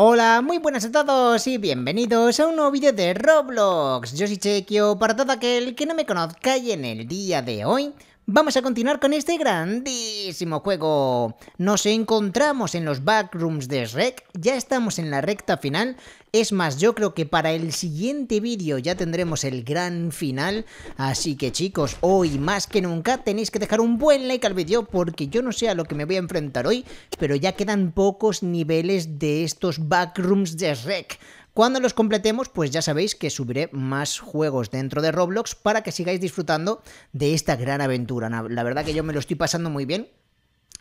Hola, muy buenas a todos y bienvenidos a un nuevo vídeo de Roblox. Yo soy Chequio, para todo aquel que no me conozca y en el día de hoy Vamos a continuar con este grandísimo juego. Nos encontramos en los backrooms de Shrek, ya estamos en la recta final. Es más, yo creo que para el siguiente vídeo ya tendremos el gran final. Así que chicos, hoy más que nunca tenéis que dejar un buen like al vídeo porque yo no sé a lo que me voy a enfrentar hoy, pero ya quedan pocos niveles de estos backrooms de Shrek. Cuando los completemos, pues ya sabéis que subiré más juegos dentro de Roblox para que sigáis disfrutando de esta gran aventura. La verdad que yo me lo estoy pasando muy bien.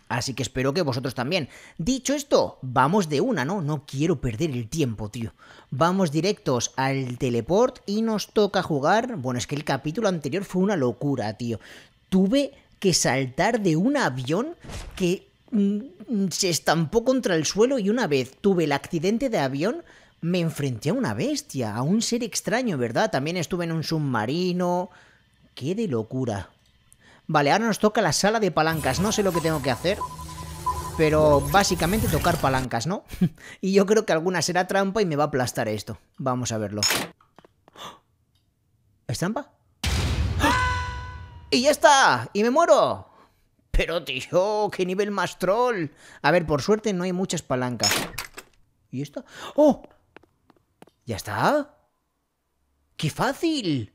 Así que espero que vosotros también. Dicho esto, vamos de una, ¿no? No quiero perder el tiempo, tío. Vamos directos al teleport y nos toca jugar... Bueno, es que el capítulo anterior fue una locura, tío. Tuve que saltar de un avión que mm, se estampó contra el suelo y una vez tuve el accidente de avión me enfrenté a una bestia, a un ser extraño, ¿verdad? También estuve en un submarino. ¡Qué de locura! Vale, ahora nos toca la sala de palancas. No sé lo que tengo que hacer, pero básicamente tocar palancas, ¿no? y yo creo que alguna será trampa y me va a aplastar esto. Vamos a verlo. ¿Es trampa? ¡Ah! ¡Y ya está! ¡Y me muero! Pero tío, qué nivel más troll. A ver, por suerte no hay muchas palancas. ¿Y esto? ¡Oh! ¿Ya está? ¡Qué fácil!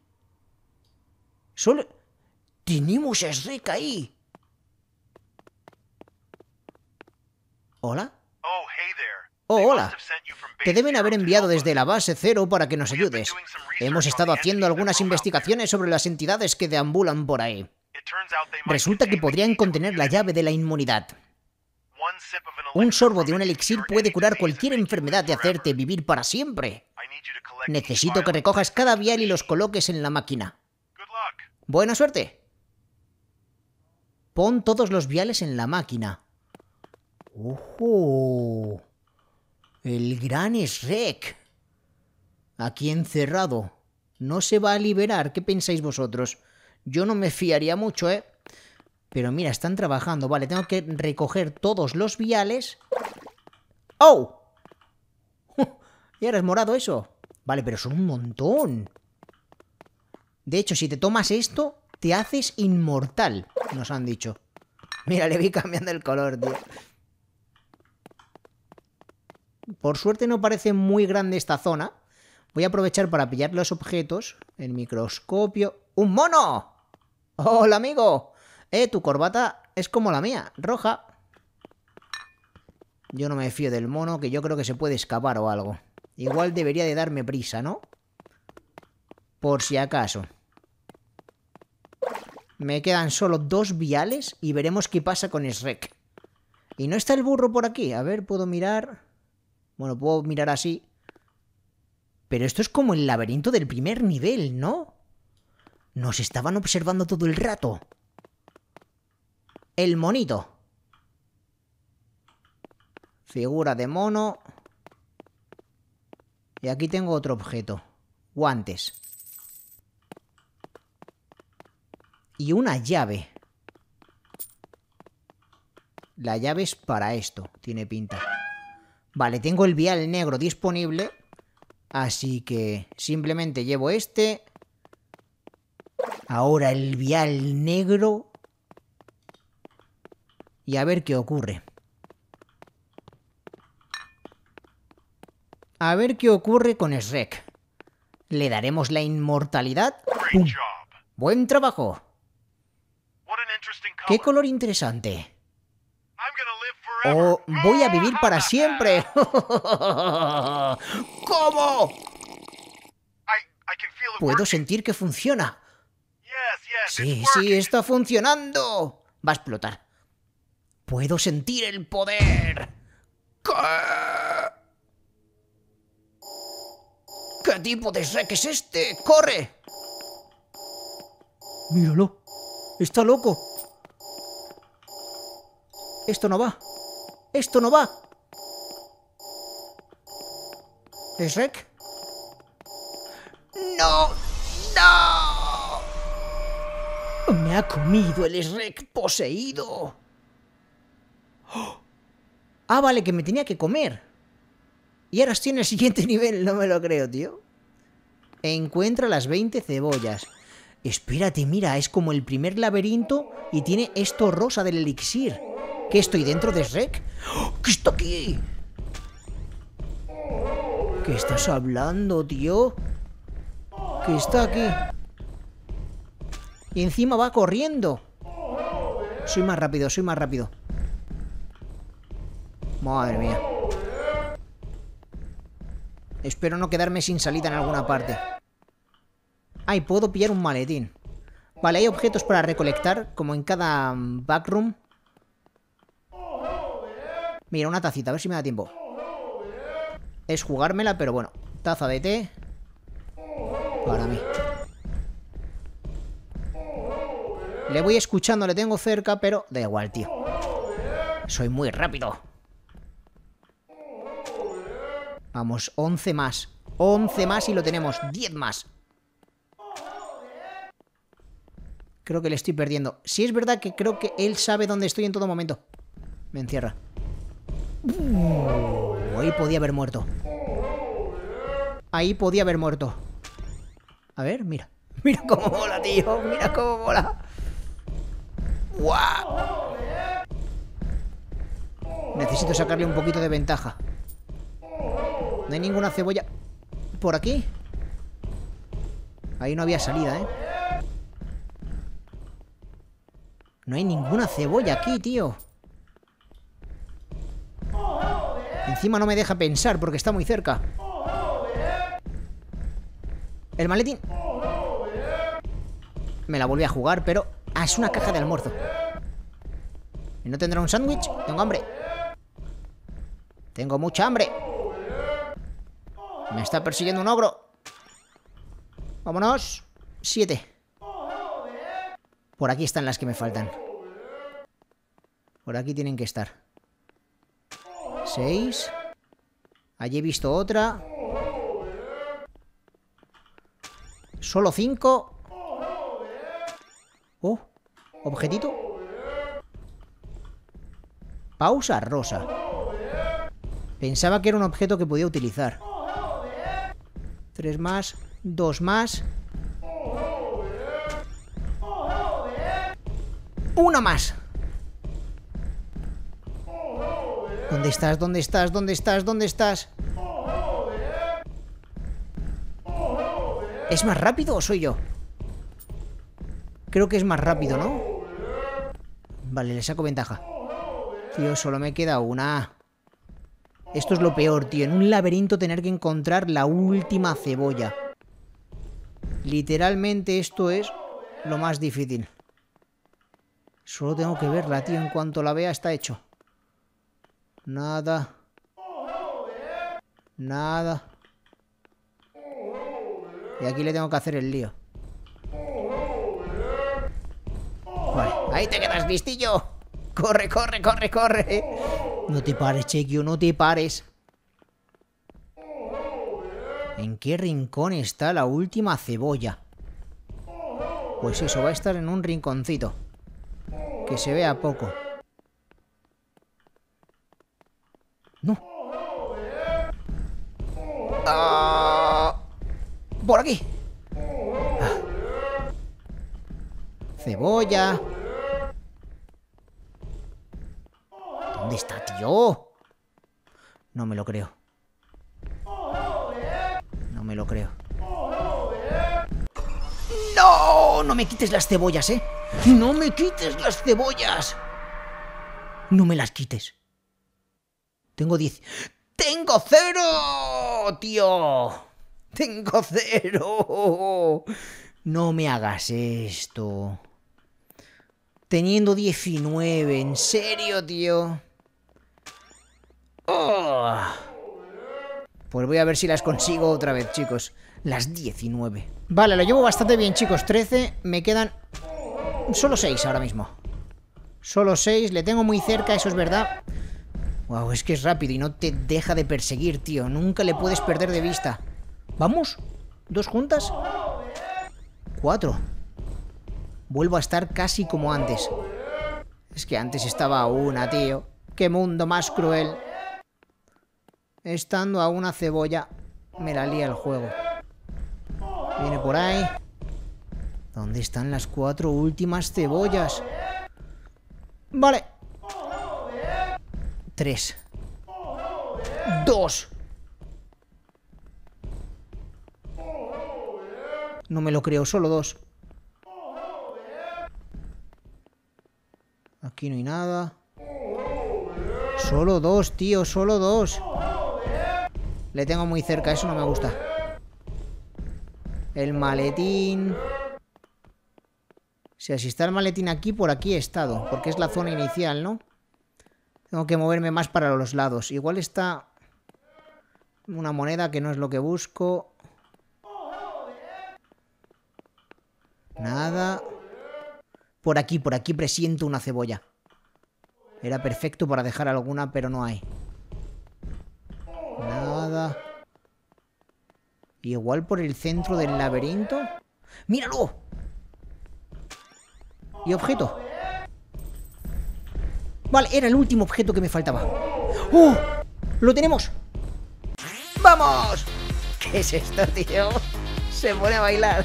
Solo... ¡Tenemos a Shrek ahí! ¿Hola? Oh, Oh, hola. Te deben haber enviado desde la base cero para que nos ayudes. Hemos estado haciendo algunas investigaciones sobre las entidades que deambulan por ahí. Resulta que podrían contener la llave de la inmunidad. Un sorbo de un elixir puede curar cualquier enfermedad y hacerte vivir para siempre. Necesito que recojas cada vial y los coloques en la máquina. Buena suerte. Pon todos los viales en la máquina. ¡Ojo! El gran Shrek. Aquí encerrado. No se va a liberar. ¿Qué pensáis vosotros? Yo no me fiaría mucho, ¿eh? Pero mira, están trabajando. Vale, tengo que recoger todos los viales. ¡Oh! Y ahora es morado eso. Vale, pero son un montón. De hecho, si te tomas esto, te haces inmortal, nos han dicho. Mira, le vi cambiando el color, tío. Por suerte no parece muy grande esta zona. Voy a aprovechar para pillar los objetos. El microscopio. ¡Un mono! ¡Hola, amigo! Eh, tu corbata es como la mía, roja. Yo no me fío del mono, que yo creo que se puede escapar o algo. Igual debería de darme prisa, ¿no? Por si acaso. Me quedan solo dos viales y veremos qué pasa con Shrek. Y no está el burro por aquí. A ver, puedo mirar... Bueno, puedo mirar así. Pero esto es como el laberinto del primer nivel, ¿no? Nos estaban observando todo el rato. El monito. Figura de mono. Y aquí tengo otro objeto. Guantes. Y una llave. La llave es para esto, tiene pinta. Vale, tengo el vial negro disponible. Así que simplemente llevo este. Ahora el vial negro. Y a ver qué ocurre. A ver qué ocurre con Shrek. ¿Le daremos la inmortalidad? ¡Buen trabajo! ¡Qué color interesante! ¡Oh, voy a vivir para siempre! ¿Cómo? Puedo sentir que funciona. Sí, sí, está funcionando. Va a explotar. Puedo sentir el poder. ¿Qué tipo de Shrek es este? ¡Corre! Míralo. Está loco. Esto no va. Esto no va. ¿Es ¡No! ¡No! Me ha comido el Shrek poseído. ¡Oh! Ah, vale, que me tenía que comer. Y ahora estoy en el siguiente nivel, no me lo creo, tío. Encuentra las 20 cebollas. Espérate, mira, es como el primer laberinto y tiene esto rosa del elixir. ¿Qué estoy dentro de Shrek? ¡Oh, ¿Qué está aquí? ¿Qué estás hablando, tío? ¿Qué está aquí? Y encima va corriendo. Soy más rápido, soy más rápido. Madre mía. Espero no quedarme sin salida en alguna parte. Ay, puedo pillar un maletín. Vale, hay objetos para recolectar, como en cada mm, backroom. Mira, una tacita, a ver si me da tiempo. Es jugármela, pero bueno. Taza de té. Para mí. Le voy escuchando, le tengo cerca, pero da igual, tío. Soy muy rápido. Vamos, 11 más. 11 más y lo tenemos. 10 más. Creo que le estoy perdiendo. Si es verdad que creo que él sabe dónde estoy en todo momento. Me encierra. Uh, ahí podía haber muerto. Ahí podía haber muerto. A ver, mira. Mira cómo mola, tío. Mira cómo mola. ¡Wow! Necesito sacarle un poquito de ventaja. No hay ninguna cebolla por aquí. Ahí no había salida, ¿eh? No hay ninguna cebolla aquí, tío. Encima no me deja pensar porque está muy cerca. El maletín... Me la volví a jugar, pero... Ah, es una caja de almuerzo. ¿Y no tendrá un sándwich? Tengo hambre. Tengo mucha hambre. Me está persiguiendo un ogro. Vámonos. Siete. Por aquí están las que me faltan. Por aquí tienen que estar. Seis. Allí he visto otra. Solo cinco. Oh, objetito. Pausa rosa. Pensaba que era un objeto que podía utilizar. Tres más, dos más. Una más. ¿Dónde estás? ¿Dónde estás? ¿Dónde estás? ¿Dónde estás? ¿Es más rápido o soy yo? Creo que es más rápido, ¿no? Vale, le saco ventaja. Tío, solo me queda una. Esto es lo peor, tío. En un laberinto tener que encontrar la última cebolla. Literalmente esto es lo más difícil. Solo tengo que verla, tío. En cuanto la vea está hecho. Nada. Nada. Y aquí le tengo que hacer el lío. Vale, ahí te quedas, vistillo. Corre, corre, corre, corre. No te pares, Chequio, no te pares. ¿En qué rincón está la última cebolla? Pues eso, va a estar en un rinconcito. Que se vea poco. No. Ah, por aquí. Ah. Cebolla. está, tío? No me lo creo. No me lo creo. ¡No! No me quites las cebollas, ¿eh? ¡No me quites las cebollas! No me las quites. Tengo 10. ¡Tengo cero! ¡Tío! ¡Tengo cero! No me hagas esto. Teniendo 19, ¿en serio, tío? Oh. Pues voy a ver si las consigo otra vez, chicos. Las 19. Vale, lo llevo bastante bien, chicos. 13. Me quedan solo 6 ahora mismo. Solo 6. Le tengo muy cerca, eso es verdad. Wow, es que es rápido y no te deja de perseguir, tío. Nunca le puedes perder de vista. ¿Vamos? ¿Dos juntas? Cuatro. Vuelvo a estar casi como antes. Es que antes estaba una, tío. ¡Qué mundo más cruel! Estando a una cebolla, me la lía el juego. Viene por ahí. ¿Dónde están las cuatro últimas cebollas? Vale. Tres. Dos. No me lo creo, solo dos. Aquí no hay nada. Solo dos, tío, solo dos. Le tengo muy cerca, eso no me gusta. El maletín... O sea, si está el maletín aquí, por aquí he estado. Porque es la zona inicial, ¿no? Tengo que moverme más para los lados. Igual está... Una moneda que no es lo que busco. Nada. Por aquí, por aquí presiento una cebolla. Era perfecto para dejar alguna, pero no hay. Y igual por el centro del laberinto. ¡Míralo! ¿Y objeto? Vale, era el último objeto que me faltaba. ¡Oh! ¡Lo tenemos! ¡Vamos! ¿Qué es esto, tío? Se pone a bailar.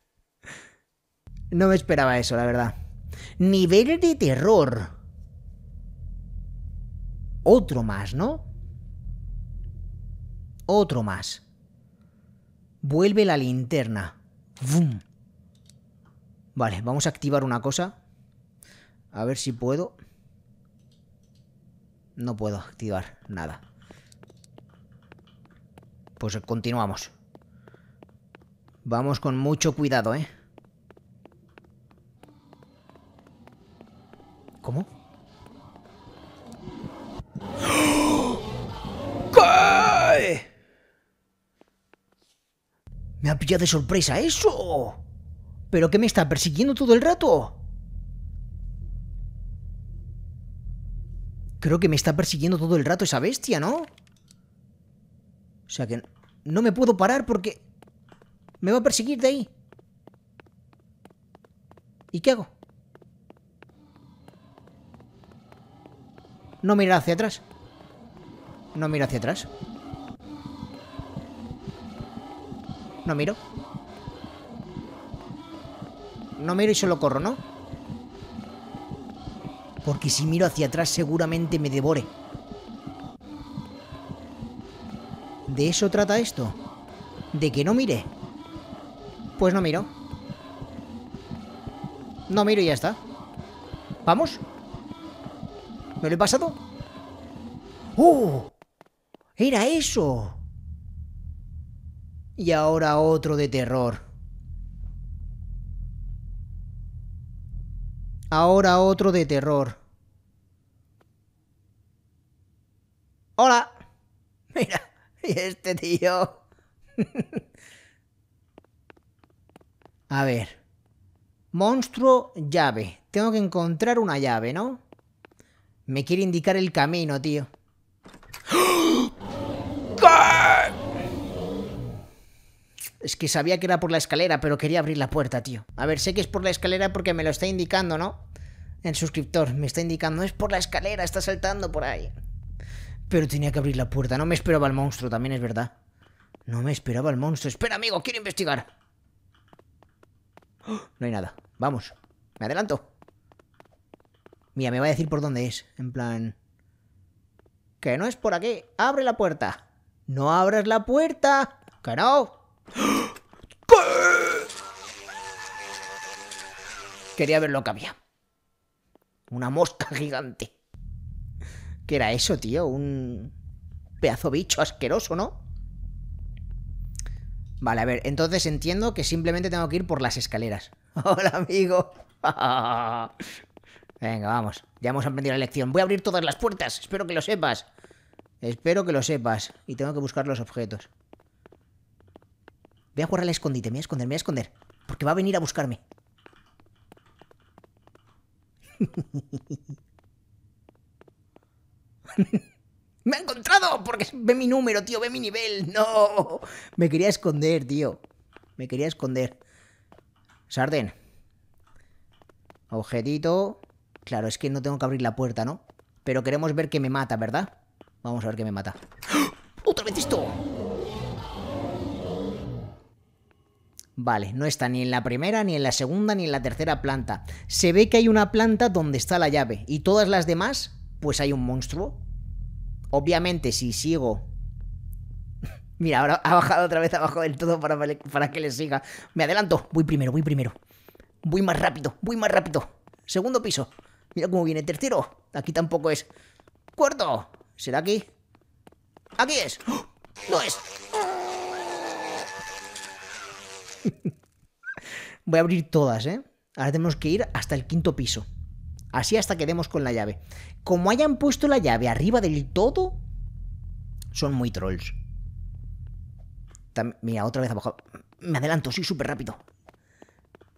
no me esperaba eso, la verdad. Nivel de terror. Otro más, ¿no? Otro más. Vuelve la linterna. Vale, vamos a activar una cosa. A ver si puedo. No puedo activar nada. Pues continuamos. Vamos con mucho cuidado, ¿eh? ¿Cómo? Me ha pillado de sorpresa eso. ¿Pero qué me está persiguiendo todo el rato? Creo que me está persiguiendo todo el rato esa bestia, ¿no? O sea que no me puedo parar porque me va a perseguir de ahí. ¿Y qué hago? No mira hacia atrás. No mira hacia atrás. No miro. No miro y solo corro, ¿no? Porque si miro hacia atrás seguramente me devore. ¿De eso trata esto? ¿De que no mire? Pues no miro. No miro y ya está. ¿Vamos? ¿Me lo he pasado? ¡Oh! ¡Era eso! y ahora otro de terror. Ahora otro de terror. Hola. Mira, este tío. A ver. Monstruo, llave. Tengo que encontrar una llave, ¿no? Me quiere indicar el camino, tío. ¡Oh! Es que sabía que era por la escalera, pero quería abrir la puerta, tío. A ver, sé que es por la escalera porque me lo está indicando, ¿no? El suscriptor me está indicando, es por la escalera, está saltando por ahí. Pero tenía que abrir la puerta, no me esperaba el monstruo, también es verdad. No me esperaba el monstruo. Espera, amigo, quiero investigar. ¡Oh! No hay nada. Vamos. Me adelanto. Mira, me va a decir por dónde es. En plan... Que no es por aquí. Abre la puerta. No abras la puerta. Que no. Quería ver lo que había. Una mosca gigante. ¿Qué era eso, tío? Un pedazo bicho asqueroso, ¿no? Vale, a ver, entonces entiendo que simplemente tengo que ir por las escaleras. Hola, amigo. Venga, vamos. Ya hemos aprendido la lección. Voy a abrir todas las puertas. Espero que lo sepas. Espero que lo sepas. Y tengo que buscar los objetos. Voy a jugar al escondite, me voy a esconder, me voy a esconder. Porque va a venir a buscarme. ¡Me ha encontrado! Porque ve mi número, tío, ve mi nivel. ¡No! Me quería esconder, tío. Me quería esconder. Sarden. Objetito. Claro, es que no tengo que abrir la puerta, ¿no? Pero queremos ver que me mata, ¿verdad? Vamos a ver que me mata. ¡Otra vez esto! Vale, no está ni en la primera, ni en la segunda, ni en la tercera planta. Se ve que hay una planta donde está la llave. Y todas las demás, pues hay un monstruo. Obviamente, si sigo... Mira, ahora ha bajado otra vez abajo del todo para, para que le siga. Me adelanto. Voy primero, voy primero. Voy más rápido, voy más rápido. Segundo piso. Mira cómo viene. Tercero. Aquí tampoco es. Cuarto. ¿Será aquí? Aquí es. ¡Oh! ¡No es! Voy a abrir todas, ¿eh? Ahora tenemos que ir hasta el quinto piso. Así hasta que demos con la llave. Como hayan puesto la llave arriba del todo, son muy trolls. mira, otra vez abajo. Me adelanto, soy súper rápido.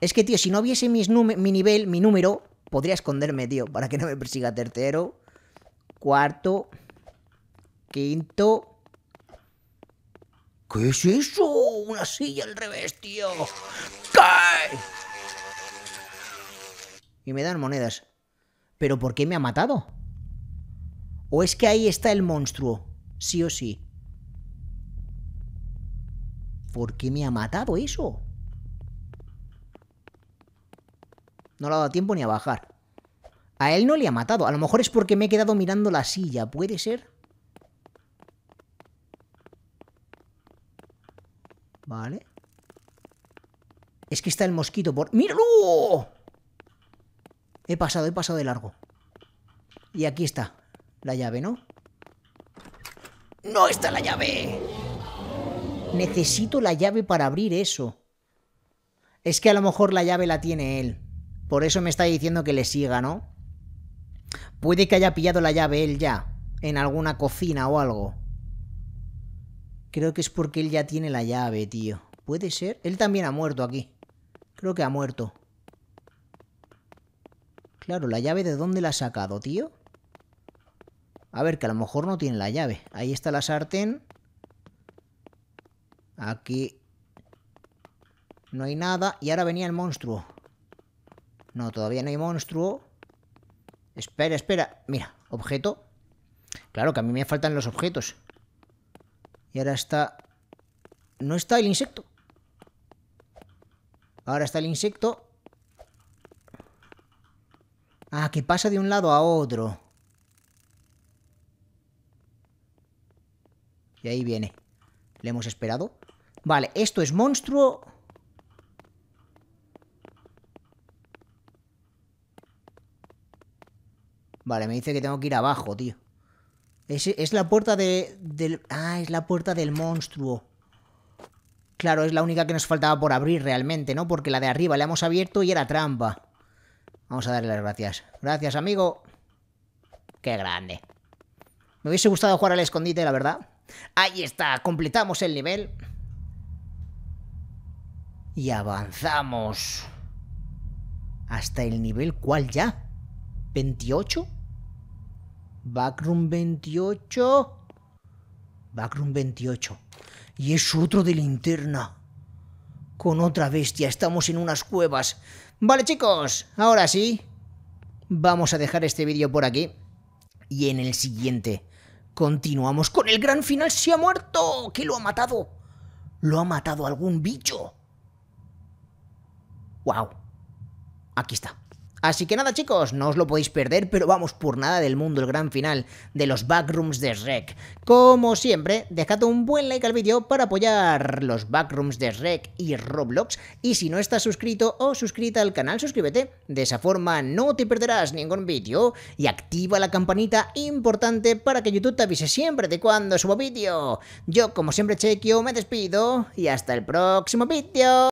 Es que, tío, si no viese mi nivel, mi número, podría esconderme, tío, para que no me persiga tercero, cuarto, quinto, ¿Qué es eso? Una silla al revés, tío. Y me dan monedas. ¿Pero por qué me ha matado? ¿O es que ahí está el monstruo? Sí o sí. ¿Por qué me ha matado eso? No le ha dado tiempo ni a bajar. A él no le ha matado. A lo mejor es porque me he quedado mirando la silla. ¿Puede ser? Es que está el mosquito por... ¡Míralo! He pasado, he pasado de largo. Y aquí está la llave, ¿no? ¡No está la llave! Necesito la llave para abrir eso. Es que a lo mejor la llave la tiene él. Por eso me está diciendo que le siga, ¿no? Puede que haya pillado la llave él ya, en alguna cocina o algo. Creo que es porque él ya tiene la llave, tío. Puede ser. Él también ha muerto aquí. Creo que ha muerto. Claro, ¿la llave de dónde la ha sacado, tío? A ver, que a lo mejor no tiene la llave. Ahí está la sartén. Aquí no hay nada. Y ahora venía el monstruo. No, todavía no hay monstruo. Espera, espera. Mira, objeto. Claro que a mí me faltan los objetos. Y ahora está... No está el insecto. Ahora está el insecto. Ah, que pasa de un lado a otro. Y ahí viene. Le hemos esperado. Vale, esto es monstruo. Vale, me dice que tengo que ir abajo, tío. Es, la puerta de, del... Ah, es la puerta del monstruo. Claro, es la única que nos faltaba por abrir realmente, ¿no? Porque la de arriba la hemos abierto y era trampa. Vamos a darle las gracias. Gracias, amigo. Qué grande. Me hubiese gustado jugar al escondite, la verdad. Ahí está, completamos el nivel. Y avanzamos. Hasta el nivel, ¿cuál ya? ¿28? Backroom 28. Backroom 28 y es otro de linterna. Con otra bestia estamos en unas cuevas. Vale chicos, ahora sí. Vamos a dejar este vídeo por aquí. Y en el siguiente continuamos con el gran final. ¡Se ha muerto! ¿Qué lo ha matado? ¿Lo ha matado algún bicho? ¡Wow! Aquí está. Así que nada chicos, no os lo podéis perder, pero vamos por nada del mundo el gran final de los Backrooms de Rec. Como siempre, dejad un buen like al vídeo para apoyar los Backrooms de Rec y Roblox, y si no estás suscrito o suscrita al canal, suscríbete, de esa forma no te perderás ningún vídeo, y activa la campanita importante para que YouTube te avise siempre de cuando subo vídeo. Yo como siempre Chequio, me despido, y hasta el próximo vídeo.